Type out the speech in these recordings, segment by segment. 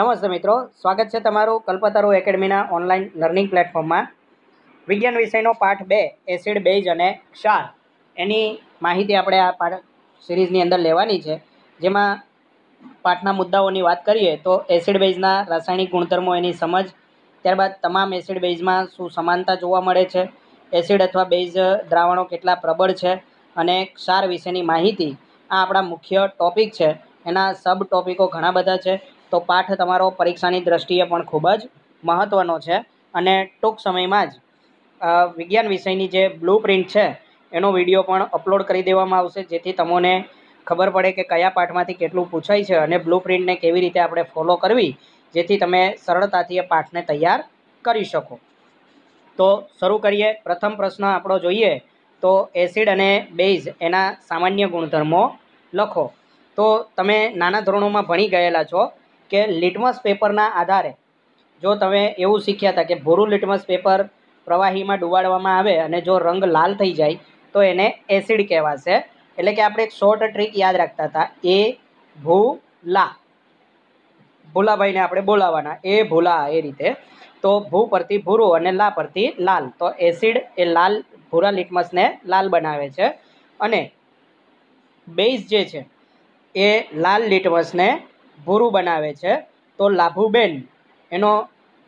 નમસ્તે મિત્રો સ્વાગત છે તમારું કલ્પતરુ એકેડમીના ઓનલાઈન લર્નિંગ પ્લેટફોર્મમાં વિજ્ઞાન વિષયનો પાઠ બે એસિડ બેઝ અને ક્ષાર એની માહિતી આપણે આ પાઠ સિરીઝની અંદર લેવાની છે જેમાં પાઠના મુદ્દાઓની વાત કરીએ તો એસિડ બેઝના રાસાયણિક ગુણધર્મો એની સમજ ત્યારબાદ તમામ એસિડ બેઝમાં શું સમાનતા જોવા મળે છે એસિડ અથવા બેઝ દ્રાવણો કેટલા પ્રબળ છે અને ક્ષાર વિશેની માહિતી આ આપણા મુખ્ય ટોપિક છે એના સબ ટોપિકો ઘણા બધા છે તો પાઠ તમારો પરીક્ષાની દૃષ્ટિએ પણ ખૂબ જ મહત્ત્વનો છે અને ટૂંક સમયમાં જ વિજ્ઞાન વિષયની જે બ્લુ પ્રિન્ટ છે એનો વિડીયો પણ અપલોડ કરી દેવામાં આવશે જેથી તમને ખબર પડે કે કયા પાઠમાંથી કેટલું પૂછાય છે અને બ્લુ પ્રિન્ટને કેવી રીતે આપણે ફોલો કરવી જેથી તમે સરળતાથી એ પાઠને તૈયાર કરી શકો તો શરૂ કરીએ પ્રથમ પ્રશ્ન આપણો જોઈએ તો એસિડ અને બેઝ એના સામાન્ય ગુણધર્મો લખો તો તમે નાના ધોરણોમાં ભણી ગયેલા છો કે લિટમસ પેપરના આધારે જો તમે એવું શીખ્યા હતા કે ભૂરું લિટમસ પેપર પ્રવાહીમાં ડુબાડવામાં આવે અને જો રંગ લાલ થઈ જાય તો એને એસિડ કહેવાશે એટલે કે આપણે એક શોર્ટ ટ્રીક યાદ રાખતા હતા એ ભૂ લા ભૂલાભાઈને આપણે બોલાવવાના એ ભૂલા એ રીતે તો ભૂ પરથી ભૂરું અને લા પરથી લાલ તો એસિડ એ લાલ ભૂરા લિટમસને લાલ બનાવે છે અને બેઝ જે છે એ લાલ લિટમસને ભૂરું બનાવે છે તો લાભુબેન એનો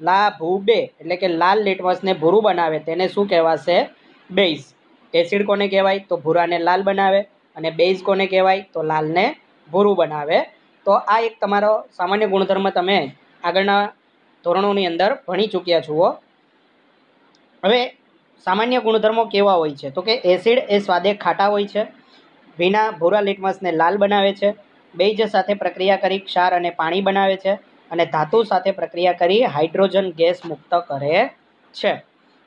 લાભુબે એટલે કે લાલ લીટમસને ભૂરું બનાવે તેને શું કહેવાશે બેઝ એસિડ કોને કહેવાય તો ભૂરાને લાલ બનાવે અને બેઝ કોને કહેવાય તો લાલને ભૂરું બનાવે તો આ એક તમારો સામાન્ય ગુણધર્મ તમે આગળના ધોરણોની અંદર ભણી ચૂક્યા છો હવે સામાન્ય ગુણધર્મો કેવા હોય છે તો કે એસિડ એ સ્વાદે ખાટા હોય છે વિના ભૂરા લીટમસને લાલ બનાવે છે બેજ સાથે પ્રક્રિયા કરી ક્ષાર અને પાણી બનાવે છે અને ધાતુ સાથે પ્રક્રિયા કરી હાઇડ્રોજન ગેસ મુક્ત કરે છે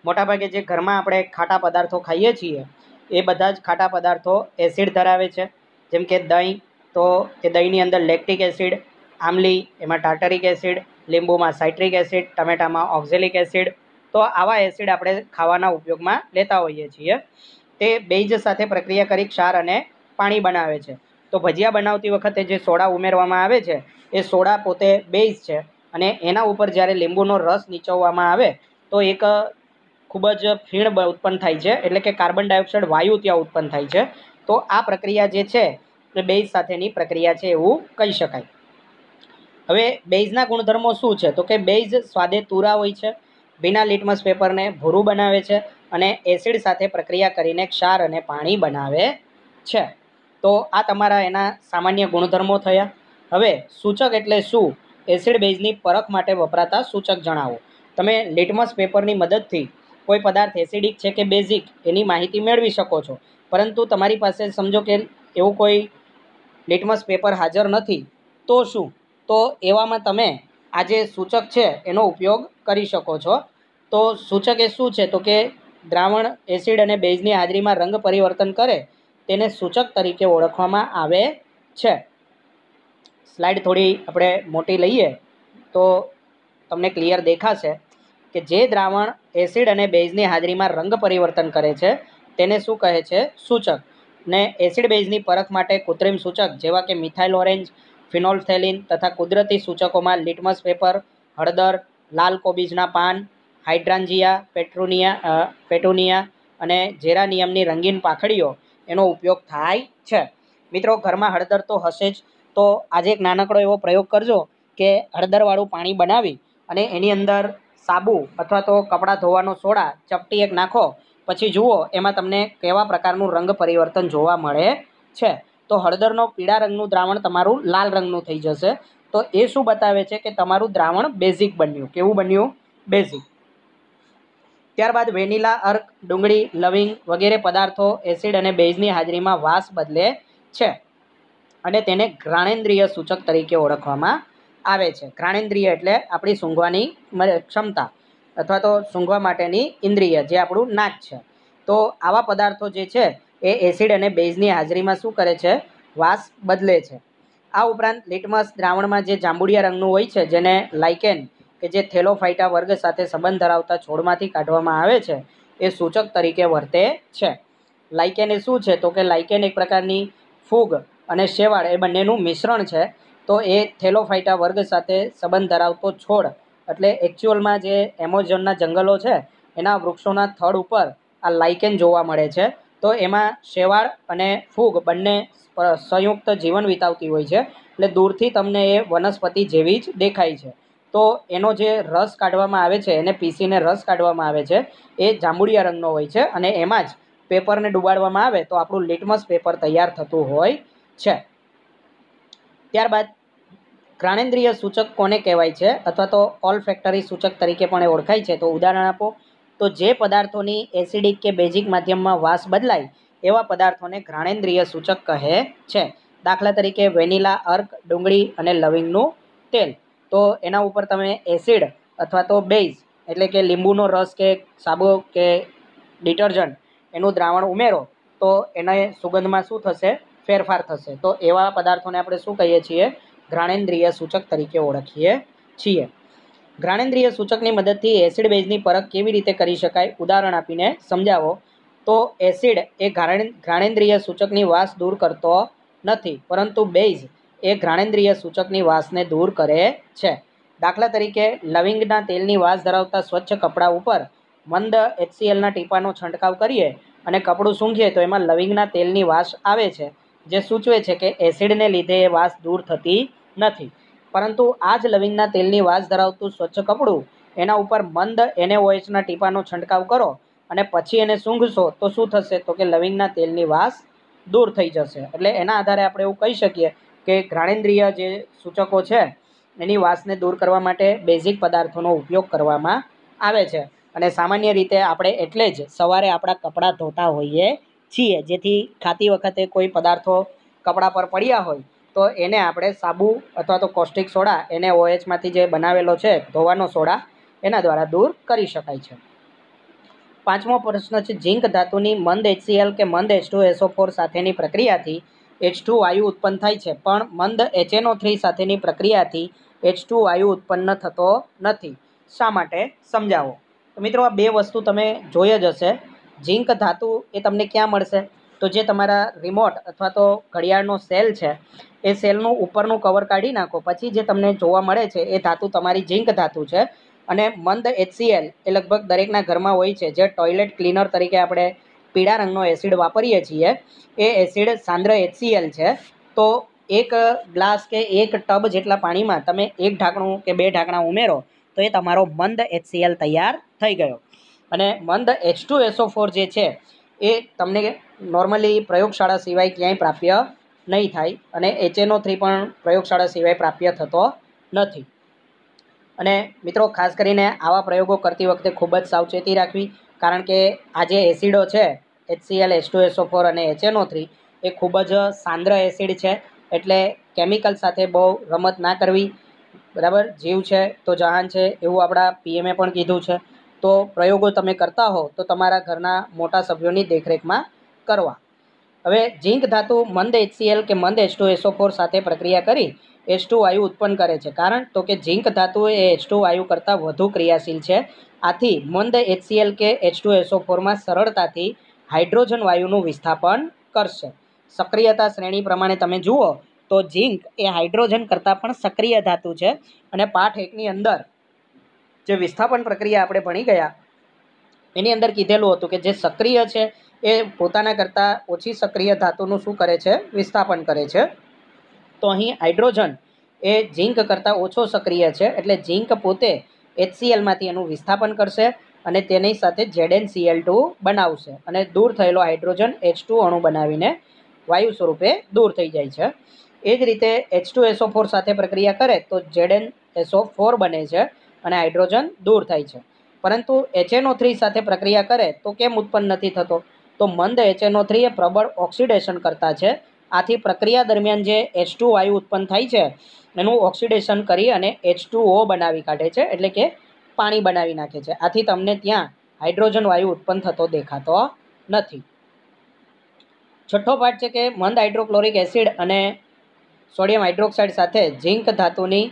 મોટાભાગે જે ઘરમાં આપણે ખાટા પદાર્થો ખાઈએ છીએ એ બધા જ ખાટા પદાર્થો એસિડ ધરાવે છે જેમ કે દહીં તો એ દહીંની અંદર લેક્ટિક એસિડ આમલી એમાં ટાર્ટરિક એસિડ લીંબુમાં સાઇટ્રિક એસિડ ટમેટામાં ઓક્ઝેલિક એસિડ તો આવા એસિડ આપણે ખાવાના ઉપયોગમાં લેતા હોઈએ છીએ તે બેઝ સાથે પ્રક્રિયા કરી ક્ષાર અને પાણી બનાવે છે તો ભજીયા બનાવતી વખતે જે સોડા ઉમેરવામાં આવે છે એ સોડા પોતે બેઝ છે અને એના ઉપર જ્યારે લીંબુનો રસ નીચવવામાં આવે તો એક ખૂબ જ ફીણ ઉત્પન્ન થાય છે એટલે કે કાર્બન ડાયોક્સાઇડ વાયુ ત્યાં ઉત્પન્ન થાય છે તો આ પ્રક્રિયા જે છે એ બેઝ સાથેની પ્રક્રિયા છે એવું કહી શકાય હવે બેઝના ગુણધર્મો શું છે તો કે બેઝ સ્વાદે તુરા હોય છે ભીના લિટમસ પેપરને ભૂરું બનાવે છે અને એસિડ સાથે પ્રક્રિયા કરીને ક્ષાર અને પાણી બનાવે છે તો આ તમારા એના સામાન્ય ગુણધર્મો થયા હવે સૂચક એટલે શું એસિડ બેઝની પરખ માટે વપરાતા સૂચક જણાવો તમે લિટમસ પેપરની મદદથી કોઈ પદાર્થ એસિડિક છે કે બેઝિક એની માહિતી મેળવી શકો છો પરંતુ તમારી પાસે સમજો કે એવું કોઈ લિટમસ પેપર હાજર નથી તો શું તો એવામાં તમે આ જે સૂચક છે એનો ઉપયોગ કરી શકો છો તો સૂચક એ શું છે તો કે દ્રાવણ એસિડ અને બેઝની હાજરીમાં રંગ પરિવર્તન કરે તેને સૂચક તરીકે ઓળખવામાં આવે છે સ્લાઇડ થોડી આપણે મોટી લઈએ તો તમને ક્લિયર દેખાશે કે જે દ્રાવણ એસિડ અને બેઝની હાજરીમાં રંગ પરિવર્તન કરે છે તેને શું કહે છે સૂચક ને એસિડ બેઝની પરખ માટે કૃત્રિમ સૂચક જેવા કે મિથાઇલ ઓરેન્જ ફિનોલ્ફેલિન તથા કુદરતી સૂચકોમાં લિટમસ પેપર હળદર લાલ કોબીજના પાન હાઇડ્રાન્જિયા પેટ્રોનિયા પેટોનિયા અને જેરાનિયમની રંગીન પાંખડીઓ એનો ઉપયોગ થાય છે મિત્રો ઘરમાં હળદર તો હશે જ તો આજે એક નાનકડો એવો પ્રયોગ કરજો કે હળદરવાળું પાણી બનાવી અને એની અંદર સાબુ અથવા તો કપડાં ધોવાનો સોડા ચપટી એક નાખો પછી જુઓ એમાં તમને કેવા પ્રકારનું રંગ પરિવર્તન જોવા મળે છે તો હળદરનો પીળા રંગનું દ્રાવણ તમારું લાલ રંગનું થઈ જશે તો એ શું બતાવે છે કે તમારું દ્રાવણ બેઝિક બન્યું કેવું બન્યું બેઝિક ત્યારબાદ વેનીલા અર્ક ડુંગળી લવિંગ વગેરે પદાર્થો એસિડ અને બેઝની હાજરીમાં વાસ બદલે છે અને તેને ઘ્રાણેન્દ્રિય સૂચક તરીકે ઓળખવામાં આવે છે ઘ્રાણેન્દ્રિય એટલે આપણી સૂંઘવાની ક્ષમતા અથવા તો સૂંઘવા માટેની ઇન્દ્રિય જે આપણું નાક છે તો આવા પદાર્થો જે છે એ એસિડ અને બેઝની હાજરીમાં શું કરે છે વાસ બદલે છે આ ઉપરાંત લિટમસ દ્રાવણમાં જે જાંબુડિયા રંગનું હોય છે જેને લાઇકેન કે જે થેલોફાઇટા વર્ગ સાથે સંબંધ ધરાવતા છોડમાંથી કાઢવામાં આવે છે એ સૂચક તરીકે વર્તે છે લાઇકેન એ શું છે તો કે લાઇકેન એક પ્રકારની ફૂગ અને શેવાળ એ બંનેનું મિશ્રણ છે તો એ થેલોફાઇટા વર્ગ સાથે સંબંધ ધરાવતો છોડ એટલે એકચ્યુઅલમાં જે એમોઝોનના જંગલો છે એના વૃક્ષોના થડ ઉપર આ લાઇકેન જોવા મળે છે તો એમાં શેવાળ અને ફૂગ બંને સંયુક્ત જીવન વિતાવતી હોય છે એટલે દૂરથી તમને એ વનસ્પતિ જેવી જ દેખાય છે તો એનો જે રસ કાઢવામાં આવે છે એને પીસીને રસ કાઢવામાં આવે છે એ જાંબુડિયા રંગનો હોય છે અને એમાં જ પેપરને ડુબાડવામાં આવે તો આપણું લિટમસ પેપર તૈયાર થતું હોય છે ત્યારબાદ ઘ્રાણેન્દ્રિય સૂચક કોને કહેવાય છે અથવા તો ઓલ ફેક્ટરી સૂચક તરીકે પણ ઓળખાય છે તો ઉદાહરણ આપો તો જે પદાર્થોની એસિડિક કે બેઝિક માધ્યમમાં વાસ બદલાય એવા પદાર્થોને ઘ્રાણેન્દ્રિય સૂચક કહે છે દાખલા તરીકે વેનિલા અર્ક ડુંગળી અને લવિંગનું તેલ તો એના ઉપર તમે એસિડ અથવા તો બેઝ એટલે કે લીંબુનો રસ કે સાબુ કે ડિટર્જન્ટ એનું દ્રાવણ ઉમેરો તો એને સુગંધમાં શું થશે ફેરફાર થશે તો એવા પદાર્થોને આપણે શું કહીએ છીએ ઘ્રાણેન્દ્રિય સૂચક તરીકે ઓળખીએ છીએ ઘ્રાણેન્દ્રિય સૂચકની મદદથી એસિડ બેઝની પરખ કેવી રીતે કરી શકાય ઉદાહરણ આપીને સમજાવો તો એસિડ એ ઘ્રાણેન્દ્રિય સૂચકની વાસ દૂર કરતો નથી પરંતુ બેઝ એ ઘ્રાણેન્દ્રિય સૂચકની વાસને દૂર કરે છે દાખલા તરીકે લવિંગના તેલની વાસ ધરાવતા સ્વચ્છ કપડાં ઉપર મંદ એચસીએલના ટીપાનો છંટકાવ કરીએ અને કપડું સૂંઘીએ તો એમાં લવિંગના તેલની વાસ આવે છે જે સૂચવે છે કે એસિડને લીધે એ વાસ દૂર થતી નથી પરંતુ આ જ લવિંગના તેલની વાસ ધરાવતું સ્વચ્છ કપડું એના ઉપર મંદ એનએઓએચના ટીપાનો છંટકાવ કરો અને પછી એને સૂંઘશો તો શું થશે તો કે લવિંગના તેલની વાસ દૂર થઈ જશે એટલે એના આધારે આપણે એવું કહી શકીએ કે ઘ્રાણેન્દ્રિય જે સૂચકો છે એની વાસને દૂર કરવા માટે બેઝિક પદાર્થોનો ઉપયોગ કરવામાં આવે છે અને સામાન્ય રીતે આપણે એટલે જ સવારે આપણા કપડાં ધોતા હોઈએ છીએ જેથી ખાતી વખતે કોઈ પદાર્થો કપડાં પર પડ્યા હોય તો એને આપણે સાબુ અથવા તો કોસ્ટિક સોડા એને ઓએચમાંથી જે બનાવેલો છે ધોવાનો સોડા એના દ્વારા દૂર કરી શકાય છે પાંચમો પ્રશ્ન છે ઝીંક ધાતુની મંદ એચસીએલ કે મંદ એચ ટુ એસો ફોર સાથેની પ્રક્રિયાથી એચ ટુ વાયુ ઉત્પન્ન થાય છે પણ મંદ એચએનઓ થ્રી સાથેની પ્રક્રિયાથી એચ ટુ વાયુ ઉત્પન્ન થતો નથી શા માટે સમજાવો તો મિત્રો આ બે વસ્તુ તમે જોઈ જ હશે ઝીંક ધાતુ એ તમને ક્યાં મળશે તો જે તમારા રિમોટ અથવા તો ઘડિયાળનો સેલ છે એ સેલનું ઉપરનું કવર કાઢી નાખો પછી જે તમને જોવા મળે છે એ ધાતુ તમારી ઝીંક ધાતુ છે અને મંદ એચસીએલ એ લગભગ દરેકના ઘરમાં હોય છે જે ટોયલેટ ક્લીનર તરીકે આપણે પીળા રંગનો એસિડ વાપરીએ છીએ એ એસિડ સાંદ્ર એચસીએલ છે તો એક ગ્લાસ કે એક ટબ જેટલા પાણીમાં તમે એક ઢાંકણું કે બે ઢાંકણા ઉમેરો તો એ તમારો મંદ એચસીએલ તૈયાર થઈ ગયો અને મંદ એચ ટુ એસો ફોર જે છે એ તમને નોર્મલી પ્રયોગશાળા સિવાય ક્યાંય પ્રાપ્ય નહીં થાય અને એચએનઓ થ્રી પણ પ્રયોગશાળા સિવાય પ્રાપ્ય થતો નથી અને મિત્રો ખાસ કરીને આવા પ્રયોગો કરતી વખતે ખૂબ જ સાવચેતી રાખવી કારણ કે આ જે એસિડો છે H C L H two S O four અને એચએનઓ થ્રી એ ખૂબ જ સાંદ્ર એસિડ છે એટલે કેમિકલ સાથે બહુ રમત ના કરવી બરાબર જીવ છે તો જહાન છે એવું આપણા પીએમએ પણ કીધું છે તો પ્રયોગો તમે કરતા હો તો તમારા ઘરના મોટા સભ્યોની દેખરેખમાં કરવા હવે ઝીંક ધાતુ મંદ એચસીએલ કે મંદ એચ ટુ એસો ફોર સાથે પ્રક્રિયા કરી એચ ટુ વાયુ ઉત્પન્ન કરે છે કારણ તો કે ઝીંક ધાતુ એ એચ ટુ વાયુ કરતાં વધુ ક્રિયાશીલ છે આથી મંદ એચસીએલ કે એચ ટુ એસો ફોરમાં સરળતાથી હાઇડ્રોજન વાયુનું વિસ્થાપન કરશે સક્રિયતા શ્રેણી પ્રમાણે તમે જુઓ તો ઝીંક એ હાઇડ્રોજન કરતાં પણ સક્રિય ધાતુ છે અને પાઠ એકની અંદર જે વિસ્થાપન પ્રક્રિયા આપણે ભણી ગયા એની અંદર કીધેલું હતું કે જે સક્રિય છે એ પોતાના કરતાં ઓછી સક્રિય ધાતુનું શું કરે છે વિસ્થાપન કરે છે તો અહીં હાઇડ્રોજન એ ઝીંક કરતાં ઓછો સક્રિય છે એટલે ઝીંક પોતે એચસીએલમાંથી એનું વિસ્થાપન કરશે અને તેની સાથે સીએલ ટુ બનાવશે અને દૂર થયેલો હાઇડ્રોજન એચ ટુ અણુ બનાવીને વાયુ સ્વરૂપે દૂર થઈ જાય છે એ જ રીતે એચ એસો ફોર સાથે પ્રક્રિયા કરે તો જેડેન એસો ફોર બને છે અને હાઇડ્રોજન દૂર થાય છે પરંતુ એચએનઓ થ્રી સાથે પ્રક્રિયા કરે તો કેમ ઉત્પન્ન નથી થતો તો મંદ એચએનઓ થ્રી એ પ્રબળ ઓક્સિડેશન કરતા છે આથી પ્રક્રિયા દરમિયાન જે એચ ટુ વાયુ ઉત્પન્ન થાય છે એનું ઓક્સિડેશન કરી અને એચ બનાવી કાઢે છે એટલે કે પાણી બનાવી નાખે છે આથી તમને ત્યાં હાઇડ્રોજન વાયુ ઉત્પન્ન થતો દેખાતો નથી છઠ્ઠો પાઠ છે કે મંદ હાઇડ્રોક્લોરિક એસિડ અને સોડિયમ હાઇડ્રોક્સાઇડ સાથે ઝિંક ધાતુની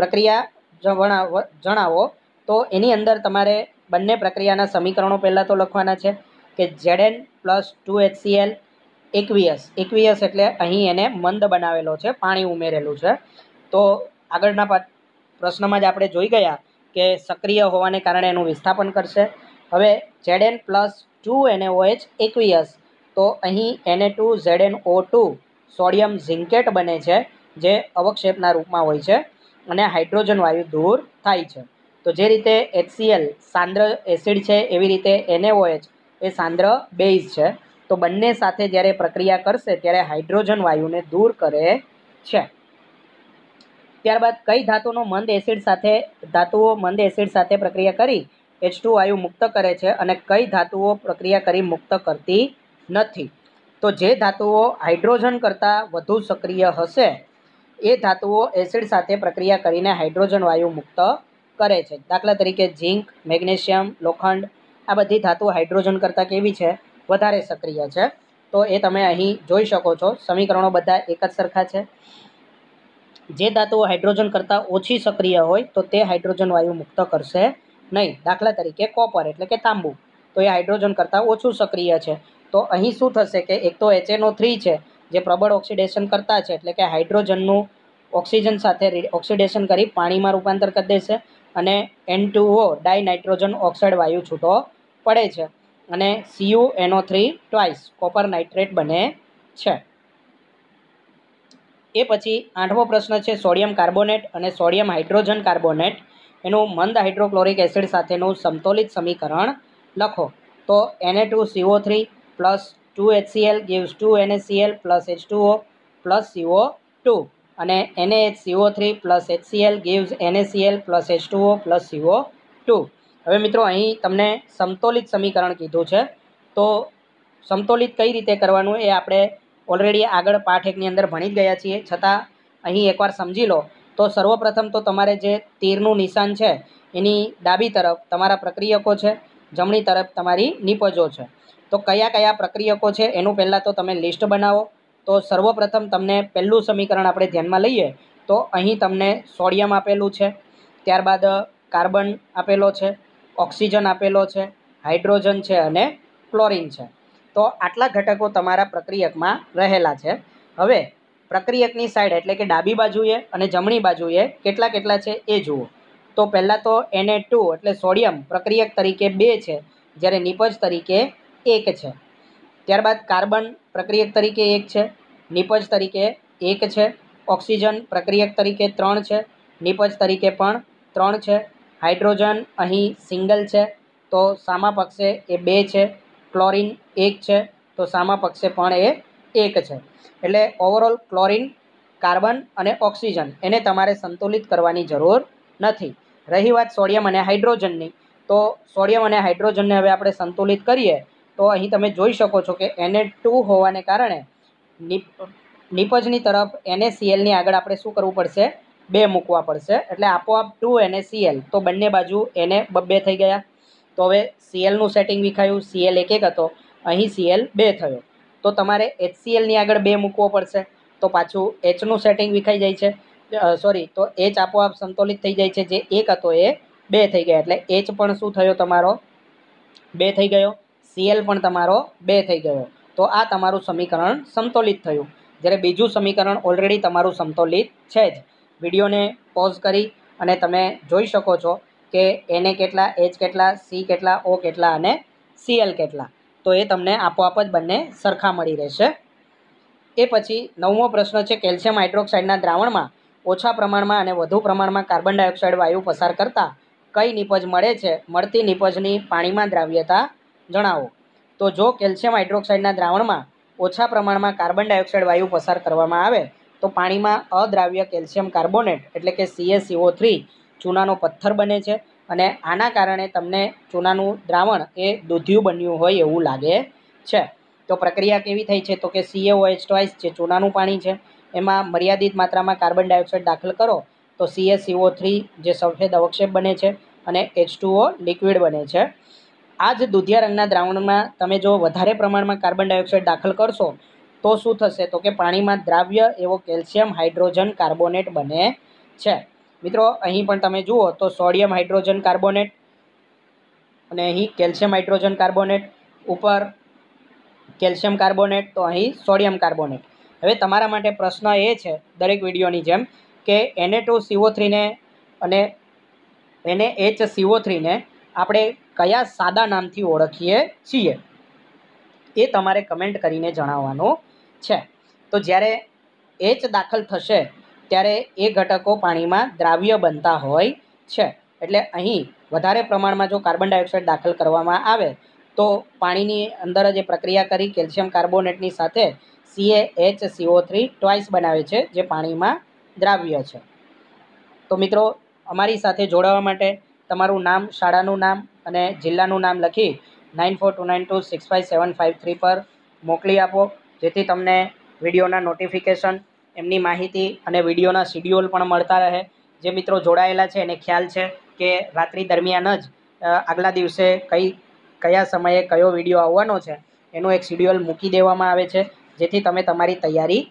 પ્રક્રિયા જણાવો તો એની અંદર તમારે બંને પ્રક્રિયાના સમીકરણો પહેલાં તો લખવાના છે કે ZN plus two HCL aqueous aqueous એટલે અહીં એને મંદ બનાવેલો છે પાણી ઉમેરેલું છે તો આગળના પ્રશ્નમાં જ આપણે જોઈ ગયા કે સક્રિય હોવાને કારણે એનું વિસ્થાપન કરશે હવે ZN plus two NA OH aqueous તો અહીં NA two ZN O two sodium zincate બને છે જે અવક્ષેપના રૂપમાં હોય છે અને હાઇડ્રોજન વાયુ દૂર થાય છે તો જે રીતે એચસીએલ સાંદ્ર એસિડ છે એવી રીતે એનએઓએચ એ સાંદ્ર બેઝ છે તો બંને સાથે જ્યારે પ્રક્રિયા કરશે ત્યારે હાઇડ્રોજન વાયુને દૂર કરે છે ત્યારબાદ કઈ ધાતુનો મંદ એસિડ સાથે ધાતુઓ મંદ એસિડ સાથે પ્રક્રિયા કરી એચ વાયુ મુક્ત કરે છે અને કઈ ધાતુઓ પ્રક્રિયા કરી મુક્ત કરતી નથી તો જે ધાતુઓ હાઇડ્રોજન કરતાં વધુ સક્રિય હશે એ ધાતુઓ એસિડ સાથે પ્રક્રિયા કરીને હાઇડ્રોજન વાયુ મુક્ત કરે છે દાખલા તરીકે ઝીંક મેગ્નેશિયમ લોખંડ આ બધી ધાતુ હાઇડ્રોજન કરતાં કેવી છે વધારે સક્રિય છે તો એ તમે અહીં જોઈ શકો છો સમીકરણો બધા એક જ સરખા છે જે ધાતુઓ હાઇડ્રોજન કરતાં ઓછી સક્રિય હોય તો તે હાઇડ્રોજન વાયુ મુક્ત કરશે નહીં દાખલા તરીકે કોપર એટલે કે તાંબુ તો એ હાઇડ્રોજન કરતાં ઓછું સક્રિય છે તો અહીં શું થશે કે એક તો એચએનઓ થ્રી છે જે પ્રબળ ઓક્સિડેશન કરતા છે એટલે કે હાઇડ્રોજનનું ઓક્સિજન સાથે ઓક્સિડેશન કરી પાણીમાં રૂપાંતર કરી દેશે અને એન ટુઓ ડાયનાઇટ્રોજન ઓક્સાઇડ વાયુ છૂટો પડે છે અને CU NO three twice copper nitrate બને છે એ પછી આઠમો પ્રશ્ન છે સોડિયમ કાર્બોનેટ અને સોડિયમ હાઇડ્રોજન કાર્બોનેટ એનું મંદ હાઇડ્રોક્લોરિક એસિડ સાથેનું સમતોલિત સમીકરણ લખો તો NA two CO three plus two HCL gives two NACL plus H two O plus CO two અને NA H CO three plus HCL gives NACL plus H two O plus CO two હવે મિત્રો અહીં તમને સમતોલિત સમીકરણ કીધું છે તો સમતોલિત કઈ રીતે કરવાનું એ આપણે ઓલરેડી આગળ પાઠ એકની અંદર ભણી જ ગયા છીએ છતાં અહીં એકવાર સમજી લો તો સર્વપ્રથમ તો તમારે જે તીરનું નિશાન છે એની ડાબી તરફ તમારા પ્રક્રિયકો છે જમણી તરફ તમારી નિપજો છે તો કયા કયા પ્રક્રિયકો છે એનું પહેલાં તો તમે લિસ્ટ બનાવો તો સર્વપ્રથમ તમને પહેલું સમીકરણ આપણે ધ્યાનમાં લઈએ તો અહીં તમને સોડિયમ આપેલું છે ત્યારબાદ કાર્બન આપેલો છે ઓક્સિજન આપેલો છે હાઇડ્રોજન છે અને ક્લોરિન છે તો આટલા ઘટકો તમારા પ્રક્રિયકમાં રહેલા છે હવે પ્રક્રિયકની સાઈડ એટલે કે ડાબી બાજુએ અને જમણી બાજુએ કેટલા કેટલા છે એ જુઓ તો પહેલાં તો એને ટુ એટલે સોડિયમ પ્રક્રિયક તરીકે બે છે જ્યારે નિપજ તરીકે એક છે ત્યારબાદ કાર્બન પ્રક્રિયક તરીકે એક છે નિપજ તરીકે એક છે ઓક્સિજન પ્રક્રિયક તરીકે ત્રણ છે નિપજ તરીકે પણ ત્રણ છે હાઇડ્રોજન અહીં સિંગલ છે તો સામા પક્ષે એ બે છે ક્લોરિન એક છે તો સામા પક્ષે પણ એ એક છે એટલે ઓવરઓલ ક્લોરિન કાર્બન અને ઓક્સિજન એને તમારે સંતુલિત કરવાની જરૂર નથી રહી વાત સોડિયમ અને હાઇડ્રોજનની તો સોડિયમ અને હાઇડ્રોજનને હવે આપણે સંતુલિત કરીએ તો અહીં તમે જોઈ શકો છો કે એને ટુ હોવાને કારણે નિપ નિપજની તરફ એનએસીએલની આગળ આપણે શું કરવું પડશે બે મૂકવા પડશે એટલે આપોઆપ ટુ એનએસીએલ તો બંને બાજુ એને બબ્બે થઈ ગયા તો હવે સીએલનું સેટિંગ વિખાયું સીએલ એક એક હતો અહીં સીએલ બે થયો તો તમારે એચસીએલની આગળ બે મૂકવો પડશે તો પાછું એચનું સેટિંગ વિખાઈ જાય છે સોરી તો એચ આપોઆપ સંતુલિત થઈ જાય છે જે એક હતો એ બે થઈ ગયા એટલે એચ પણ શું થયો તમારો બે થઈ ગયો સીએલ પણ તમારો બે થઈ ગયો તો આ તમારું સમીકરણ સમતોલિત થયું જ્યારે બીજું સમીકરણ ઓલરેડી તમારું સંતુલિત છે જ વિડીયોને પોઝ કરી અને તમે જોઈ શકો છો કે એને કેટલા એચ કેટલા સી કેટલા ઓ કેટલા અને સીએલ કેટલા તો એ તમને આપોઆપ જ બંને સરખા મળી રહેશે એ પછી નવમો પ્રશ્ન છે કેલ્શિયમ હાઇડ્રોક્સાઇડના દ્રાવણમાં ઓછા પ્રમાણમાં અને વધુ પ્રમાણમાં કાર્બન ડાયોક્સાઇડ વાયુ પસાર કરતાં કઈ નિપજ મળે છે મળતી નિપજની પાણીમાં દ્રાવ્યતા જણાવો તો જો કેલ્શિયમ હાઇડ્રોક્સાઇડના દ્રાવણમાં ઓછા પ્રમાણમાં કાર્બન ડાયોક્સાઇડ વાયુ પસાર કરવામાં આવે તો પાણીમાં અદ્રાવ્ય કેલ્શિયમ કાર્બોનેટ એટલે કે સીએસસીઓ થ્રી ચૂનાનો પથ્થર બને છે અને આના કારણે તમને ચૂનાનું દ્રાવણ એ દૂધિયું બન્યું હોય એવું લાગે છે તો પ્રક્રિયા કેવી થઈ છે તો કે સીએઓએચ ટ્વાઇસ જે ચૂનાનું પાણી છે એમાં મર્યાદિત માત્રામાં કાર્બન ડાયોક્સાઇડ દાખલ કરો તો સીએસસીઓ થ્રી જે સફેદ અવક્ષેપ બને છે અને એચ લિક્વિડ બને છે આ જ દૂધિયા રંગના દ્રાવણમાં તમે જો વધારે પ્રમાણમાં કાર્બન ડાયોક્સાઇડ દાખલ કરશો તો શું થશે તો કે પાણીમાં દ્રાવ્ય એવો કેલ્શિયમ હાઇડ્રોજન કાર્બોનેટ બને છે મિત્રો અહીં પણ તમે જુઓ તો સોડિયમ હાઇડ્રોજન કાર્બોનેટ અને અહીં કેલ્શિયમ હાઇડ્રોજન કાર્બોનેટ ઉપર કેલ્શિયમ કાર્બોનેટ તો અહીં સોડિયમ કાર્બોનેટ હવે તમારા માટે પ્રશ્ન એ છે દરેક વિડીયોની જેમ કે એને ટુ સીઓ થ્રીને અને એને એચ સીઓ થ્રીને આપણે કયા સાદા નામથી ઓળખીએ છીએ એ તમારે કમેન્ટ કરીને જણાવવાનું છે તો જ્યારે એચ દાખલ થશે ત્યારે એ ઘટકો પાણીમાં દ્રાવ્ય બનતા હોય છે એટલે અહીં વધારે પ્રમાણમાં જો કાર્બન ડાયોક્સાઇડ દાખલ કરવામાં આવે તો પાણીની અંદર જ એ પ્રક્રિયા કરી કેલ્શિયમ કાર્બોનેટની સાથે CA H CO three twice બનાવે છે જે પાણીમાં દ્રાવ્ય છે તો મિત્રો અમારી સાથે જોડાવા માટે તમારું નામ શાળાનું નામ અને જિલ્લાનું નામ લખી nine four two nine two six five seven five three પર મોકલી આપો જેથી તમને વિડીયોના નોટિફિકેશન એમની માહિતી અને વિડીયોના શિડ્યુઅલ પણ મળતા રહે જે મિત્રો જોડાયેલા છે એને ખ્યાલ છે કે રાત્રિ દરમિયાન જ આગલા દિવસે કઈ કયા સમયે કયો વિડીયો આવવાનો છે એનું એક શિડ્યુઅલ મૂકી દેવામાં આવે છે જેથી તમે તમારી તૈયારી